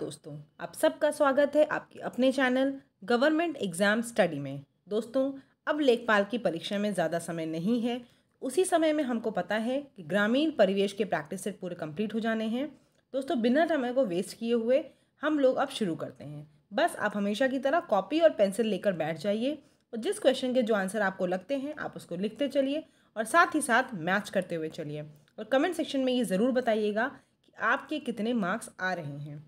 दोस्तों आप सबका स्वागत है आपके अपने चैनल गवर्नमेंट एग्ज़ाम स्टडी में दोस्तों अब लेखपाल की परीक्षा में ज़्यादा समय नहीं है उसी समय में हमको पता है कि ग्रामीण परिवेश के प्रैक्टिस सेट पूरे कंप्लीट हो जाने हैं दोस्तों बिना समय को वेस्ट किए हुए हम लोग अब शुरू करते हैं बस आप हमेशा की तरह कॉपी और पेंसिल लेकर बैठ जाइए और जिस क्वेश्चन के जो आंसर आपको लगते हैं आप उसको लिखते चलिए और साथ ही साथ मैच करते हुए चलिए और कमेंट सेक्शन में ये ज़रूर बताइएगा कि आपके कितने मार्क्स आ रहे हैं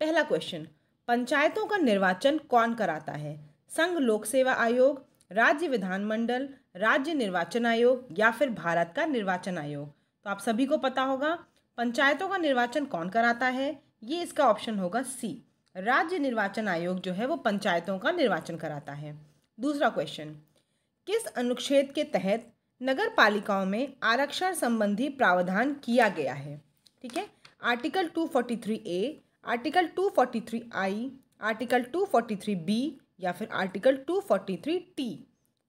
पहला क्वेश्चन पंचायतों का निर्वाचन कौन कराता है संघ लोक सेवा आयोग राज्य विधानमंडल राज्य निर्वाचन आयोग या फिर भारत का निर्वाचन आयोग तो आप सभी को पता होगा पंचायतों का निर्वाचन कौन कराता है ये इसका ऑप्शन होगा सी राज्य निर्वाचन आयोग जो है वो पंचायतों का निर्वाचन कराता है दूसरा क्वेश्चन किस अनुच्छेद के तहत नगर पालिकाओं में आरक्षण संबंधी प्रावधान किया गया है ठीक है article 243 A article 243 I article 243 B या फिर आर्टिकल 243 टी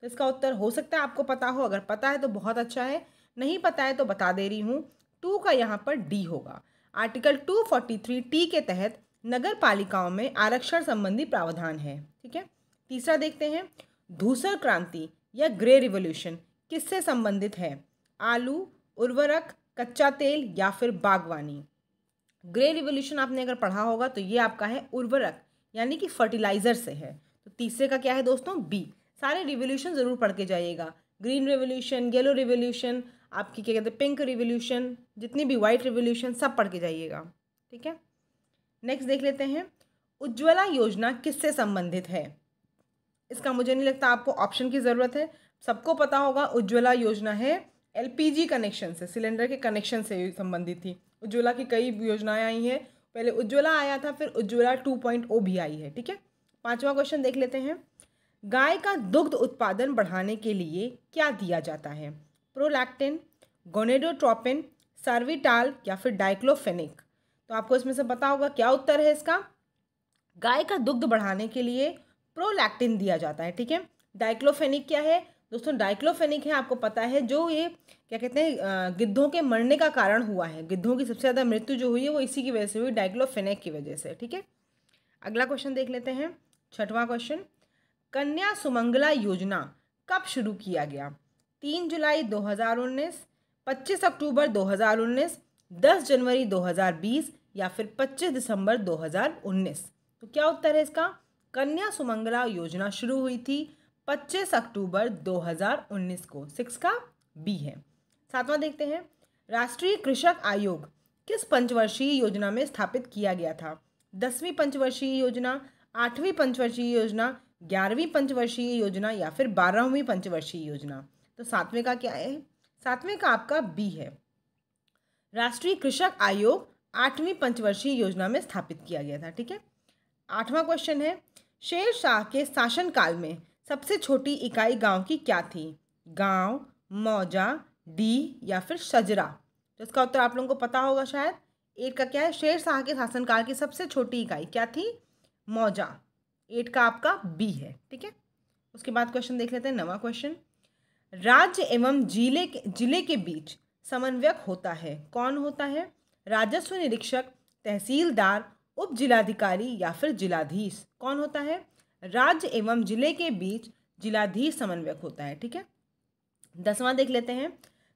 तो इसका उत्तर हो सकता है आपको पता हो अगर पता है तो बहुत अच्छा है नहीं पता है तो बता दे रही हूँ टू का यहाँ पर डी होगा आर्टिकल 243 टी के तहत नगर पालिकाओं में आरक्षण संबंधी प्रावधान है ठीक है तीसरा देखते हैं धूसर क्रांति या ग्रे रिवोल्यूशन किससे संबंधित है आलू उर्वरक कच्चा तेल या फिर बागवानी ग्रे रिवोल्यूशन आपने अगर पढ़ा होगा तो ये आपका है उर्वरक यानी कि फर्टिलाइज़र से है तो तीसरे का क्या है दोस्तों बी सारे रिवोल्यूशन ज़रूर पढ़ के जाइएगा ग्रीन रिवोल्यूशन येलो रिवोल्यूशन आपकी क्या कहते हैं पिंक रिवोल्यूशन जितनी भी वाइट रिवोल्यूशन सब पढ़ के जाइएगा ठीक है नेक्स्ट देख लेते हैं उज्ज्वला योजना किससे संबंधित है इसका मुझे नहीं लगता आपको ऑप्शन की ज़रूरत है सबको पता होगा उज्ज्वला योजना है एलपीजी कनेक्शन से सिलेंडर के कनेक्शन से संबंधित थी उज्ज्वला की कई योजनाएं आई हैं पहले उज्ज्वला आया था फिर उज्ज्वला टू पॉइंट ओ भी आई है ठीक है पांचवा क्वेश्चन देख लेते हैं गाय का दुग्ध उत्पादन बढ़ाने के लिए क्या दिया जाता है प्रोलैक्टिन गोनेडोट्रोपिन सर्विटाल या फिर डाइक्लोफेनिक तो आपको इसमें से पता होगा क्या उत्तर है इसका गाय का दुग्ध बढ़ाने के लिए प्रोलैक्टिन दिया जाता है ठीक है डाइक्लोफेनिक क्या है दोस्तों डाइक्लोफेनिक है आपको पता है जो ये क्या कहते हैं गिद्धों के मरने का कारण हुआ है गिद्धों की सबसे ज़्यादा मृत्यु जो हुई है वो इसी की वजह से हुई डाइक्लोफेनिक की वजह से ठीक है अगला क्वेश्चन देख लेते हैं छठवां क्वेश्चन कन्या सुमंगला योजना कब शुरू किया गया तीन जुलाई दो हजार उन्नीस पच्चीस अक्टूबर दो हजार उन्नीस दस जनवरी दो हजार बीस या फिर पच्चीस दिसंबर दो हजार उन्नीस तो क्या उत्तर है इसका कन्या सुमंगला योजना शुरू हुई थी 25 अक्टूबर 2019 को सिक्स का बी है सातवां देखते हैं राष्ट्रीय कृषक आयोग किस पंचवर्षीय योजना में स्थापित किया गया था दसवीं पंचवर्षीय योजना आठवीं पंचवर्षीय योजना ग्यारहवीं पंचवर्षीय योजना या फिर बारहवीं पंचवर्षीय योजना तो सातवें का क्या है सातवें का आपका बी है राष्ट्रीय कृषक आयोग आठवीं पंचवर्षीय योजना में स्थापित किया गया था ठीक है आठवां क्वेश्चन है शेर शाह के शासनकाल में सबसे छोटी इकाई गांव की क्या थी गांव मौजा डी या फिर शजरा तो इसका उत्तर आप लोगों को पता होगा शायद एट का क्या है शेर शाह के शासनकाल की सबसे छोटी इकाई क्या थी मौजा एट का आपका बी है ठीक है उसके बाद क्वेश्चन देख लेते हैं नवा क्वेश्चन राज्य एवं जिले के जिले के बीच समन्वयक होता है कौन होता है राजस्व निरीक्षक तहसीलदार उप जिलाधिकारी या फिर जिलाधीश कौन होता है राज्य एवं जिले के बीच जिलाधीश समन्वयक होता है ठीक है दसवां देख लेते हैं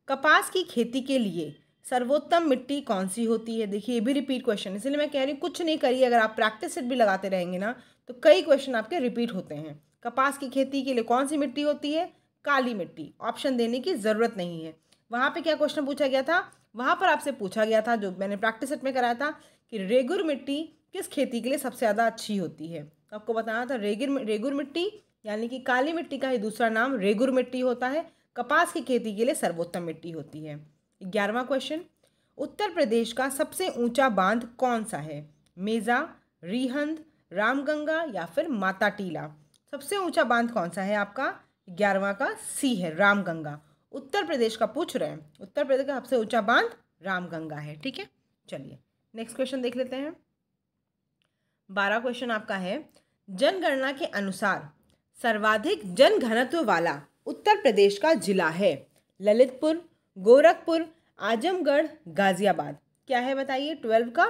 कपास की खेती के लिए सर्वोत्तम मिट्टी कौन सी होती है देखिए ये भी रिपीट क्वेश्चन इसलिए मैं कह रही हूँ कुछ नहीं करिए अगर आप प्रैक्टिस सेट भी लगाते रहेंगे ना तो कई क्वेश्चन आपके रिपीट होते हैं कपास की खेती के लिए कौन सी मिट्टी होती है काली मिट्टी ऑप्शन देने की ज़रूरत नहीं है वहाँ पे क्या क्वेश्चन पूछा गया था वहाँ पर आपसे पूछा गया था जो मैंने प्रैक्टिस सेट में कराया था कि रेगुर मिट्टी किस खेती के लिए सबसे ज़्यादा अच्छी होती है आपको बताना था रेगिर रेगुर मिट्टी यानी कि काली मिट्टी का ही दूसरा नाम रेगुर मिट्टी होता है कपास की खेती के लिए सर्वोत्तम मिट्टी होती है ग्यारहवा क्वेश्चन उत्तर प्रदेश का सबसे ऊंचा बांध कौन सा है मेजा रिहंद रामगंगा या फिर माता टीला सबसे ऊंचा बांध कौन सा है आपका ग्यारहवा का सी है रामगंगा उत्तर प्रदेश का पूछ रहे हैं उत्तर प्रदेश का सबसे ऊंचा बांध रामगंगा है ठीक है चलिए नेक्स्ट क्वेश्चन देख लेते हैं बारह क्वेश्चन आपका है जनगणना के अनुसार सर्वाधिक जनघनत्व वाला उत्तर प्रदेश का जिला है ललितपुर गोरखपुर आजमगढ़ गाज़ियाबाद क्या है बताइए ट्वेल्व का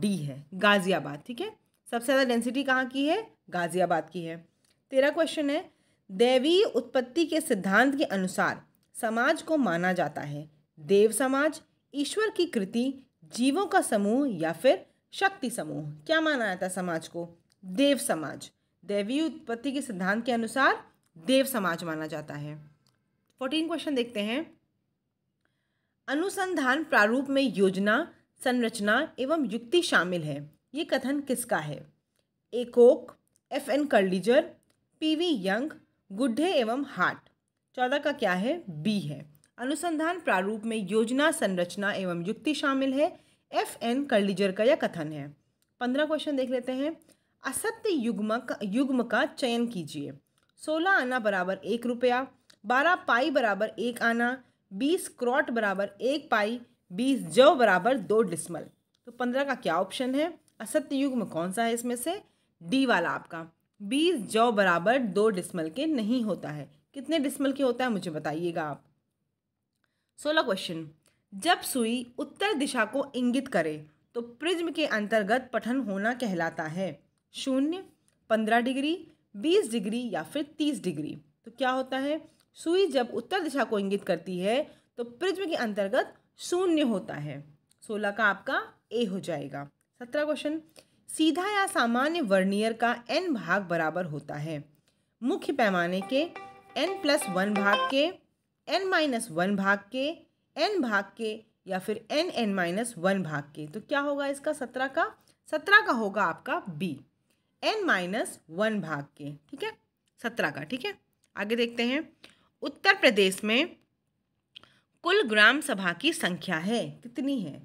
डी है गाज़ियाबाद ठीक है सबसे ज़्यादा डेंसिटी कहाँ की है गाज़ियाबाद की है तेरा क्वेश्चन है देवी उत्पत्ति के सिद्धांत के अनुसार समाज को माना जाता है देव समाज ईश्वर की कृति जीवों का समूह या फिर शक्ति समूह क्या माना जाता है समाज को देव समाज देवी उत्पत्ति के सिद्धांत के अनुसार देव समाज माना जाता है फोर्टीन क्वेश्चन देखते हैं अनुसंधान प्रारूप में योजना संरचना एवं युक्ति शामिल है ये कथन किसका है Ackoff F N Kerlinger P V Young Goode एवं हार्ट चौदह का क्या है बी है अनुसंधान प्रारूप में योजना संरचना एवं युक्ति शामिल है एफ एन कर्लिजर का यह कथन है पंद्रह क्वेश्चन देख लेते हैं असत्य युग्म युग्म का चयन कीजिए सोलह आना बराबर एक रुपया बारह पाई बराबर एक आना बीस क्रॉट बराबर एक पाई बीस जव बराबर दो डिसमल तो पंद्रह का क्या ऑप्शन है असत्य युग्म कौन सा है इसमें से डी वाला आपका बीस जव बराबर दो डिसमल के नहीं होता है कितने डिसमल के होता है मुझे बताइएगा आप सोलह क्वेश्चन जब सुई उत्तर दिशा को इंगित करे तो प्रिज्म के अंतर्गत पठन होना कहलाता है शून्य पंद्रह डिग्री बीस डिग्री या फिर तीस डिग्री तो क्या होता है सुई जब उत्तर दिशा को इंगित करती है तो प्रिज्म के अंतर्गत शून्य होता है सोलह का आपका ए हो जाएगा सत्रह क्वेश्चन सीधा या सामान्य वर्नियर का एन भाग बराबर होता है मुख्य पैमाने के एन प्लस वन भाग के एन माइनस वन भाग के एन भाग के या फिर एन एन माइनस वन भाग के तो क्या होगा इसका सत्रह का सत्रह का होगा आपका बी एन माइनस वन भाग के ठीक है सत्रह का ठीक है आगे देखते हैं उत्तर प्रदेश में कुल ग्राम सभा की संख्या है कितनी है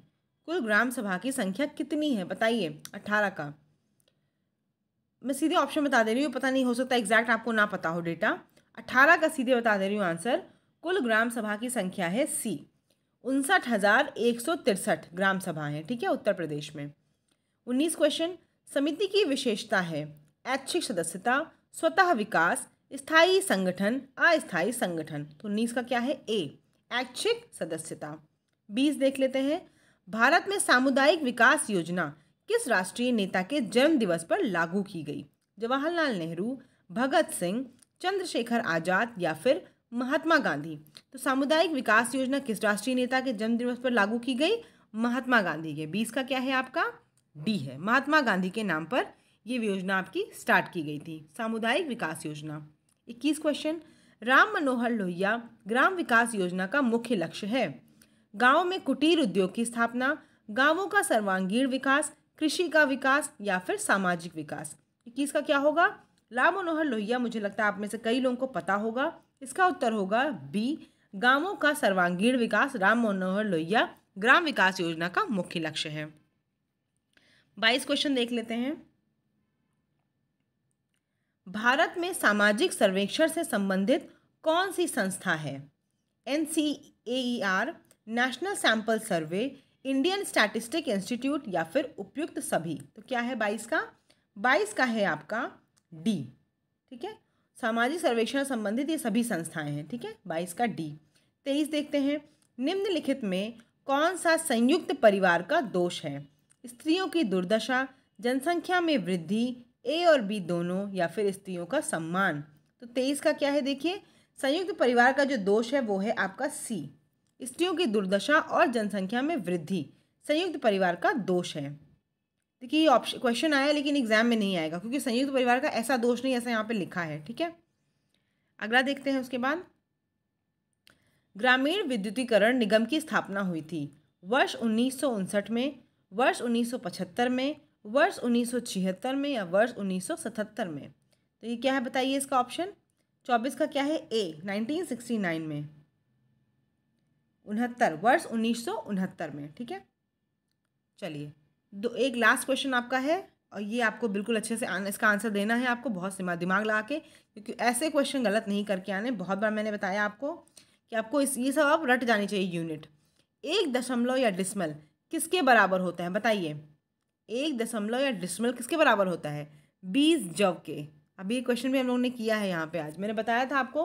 कुल ग्राम सभा की संख्या कितनी है बताइए अट्ठारह का मैं सीधे ऑप्शन बता दे रही हूँ पता नहीं हो सकता एग्जैक्ट आपको ना पता हो डेटा अट्ठारह का सीधे बता दे रही हूँ आंसर कुल ग्राम सभा की संख्या है सी उनसठ हज़ार एक सौ तिरसठ ग्राम सभा है ठीक है उत्तर प्रदेश में उन्नीस क्वेश्चन समिति की विशेषता है ऐच्छिक सदस्यता स्वतः विकास स्थायी संगठन अस्थायी संगठन तो उन्नीस का क्या है ए ऐच्छिक सदस्यता बीस देख लेते हैं भारत में सामुदायिक विकास योजना किस राष्ट्रीय नेता के जन्म दिवस पर लागू की गई जवाहरलाल नेहरू भगत सिंह चंद्रशेखर आज़ाद या फिर महात्मा गांधी तो सामुदायिक विकास योजना किस राष्ट्रीय नेता के जन्म दिवस पर लागू की गई महात्मा गांधी के बीस का क्या है आपका डी है महात्मा गांधी के नाम पर ये योजना आपकी स्टार्ट की गई थी सामुदायिक विकास योजना इक्कीस क्वेश्चन राम मनोहर लोहिया ग्राम विकास योजना का मुख्य लक्ष्य है गाँव में कुटीर उद्योग की स्थापना गाँवों का सर्वांगीण विकास कृषि का विकास या फिर सामाजिक विकास इक्कीस का क्या होगा राम मनोहर लोहिया मुझे लगता है आप में से कई लोगों को पता होगा इसका उत्तर होगा बी गांवों का सर्वांगीण विकास राम मनोहर लोहिया ग्राम विकास योजना का मुख्य लक्ष्य है बाईस क्वेश्चन देख लेते हैं भारत में सामाजिक सर्वेक्षण से संबंधित कौन सी संस्था है N C A R national sample survey Indian statistic institute या फिर उपयुक्त सभी तो क्या है बाईस का बाईस का है आपका डी ठीक है सामाजिक सर्वेक्षण संबंधित ये सभी संस्थाएं हैं ठीक है बाईस का डी तेईस देखते हैं निम्नलिखित में कौन सा संयुक्त परिवार का दोष है स्त्रियों की दुर्दशा जनसंख्या में वृद्धि ए और बी दोनों या फिर स्त्रियों का सम्मान तो तेईस का क्या है देखिए संयुक्त परिवार का जो दोष है वो है आपका सी स्त्रियों की दुर्दशा और जनसंख्या में वृद्धि संयुक्त परिवार का दोष है देखिए ऑप्शन क्वेश्चन आया लेकिन एग्जाम में नहीं आएगा क्योंकि संयुक्त परिवार का ऐसा दोष नहीं ऐसा यहाँ पे लिखा है ठीक है अगला देखते हैं उसके बाद ग्रामीण विद्युतीकरण निगम की स्थापना हुई थी वर्ष उन्नीस में वर्ष 1975 में वर्ष 1976 में या वर्ष 1977 में तो ये क्या है बताइए इसका ऑप्शन चौबीस का क्या है ए 1969 में उनहत्तर वर्ष उन्नीस में ठीक है चलिए दो एक लास्ट क्वेश्चन आपका है और ये आपको बिल्कुल अच्छे से आन, इसका आंसर देना है आपको बहुत सिमा दिमाग लगा के क्योंकि ऐसे क्वेश्चन गलत नहीं करके आने बहुत बार मैंने बताया आपको कि आपको इस ये सब आप रट जानी चाहिए यूनिट एक दशमलव या डिसमल किसके बराबर होता है बताइए एक दशमलव या डिसमल किसके बराबर होता है बीस जव के अभी क्वेश्चन भी हम लोगों ने किया है यहाँ पे आज मैंने बताया था आपको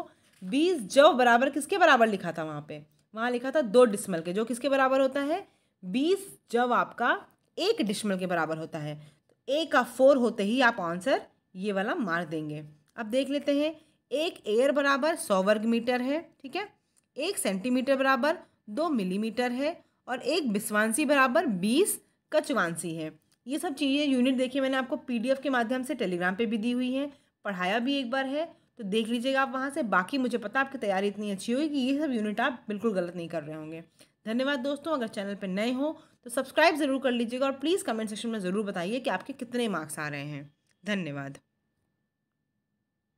बीस जव बराबर किसके बराबर लिखा था वहाँ पे वहाँ लिखा था दो डिसमल के जो किसके बराबर होता है बीस जव आपका एक डिसमल के बराबर होता है तो ए का फोर होते ही आप आंसर ये वाला मार देंगे अब देख लेते हैं एक एयर बराबर सौ वर्ग मीटर है ठीक है एक सेंटीमीटर बराबर दो मिलीमीटर है और एक बिस्वांसी बराबर बीस कचवांसी है ये सब चीज़ें यूनिट देखिए मैंने आपको पीडीएफ के माध्यम से टेलीग्राम पे भी दी हुई है पढ़ाया भी एक बार है तो देख लीजिएगा आप वहाँ से बाकी मुझे पता आपकी तैयारी इतनी अच्छी हुई कि ये सब यूनिट आप बिल्कुल गलत नहीं कर रहे होंगे धन्यवाद दोस्तों अगर चैनल पर नए हो तो सब्सक्राइब ज़रूर कर लीजिएगा और प्लीज़ कमेंट सेक्शन में ज़रूर बताइए कि आपके कितने मार्क्स आ रहे हैं धन्यवाद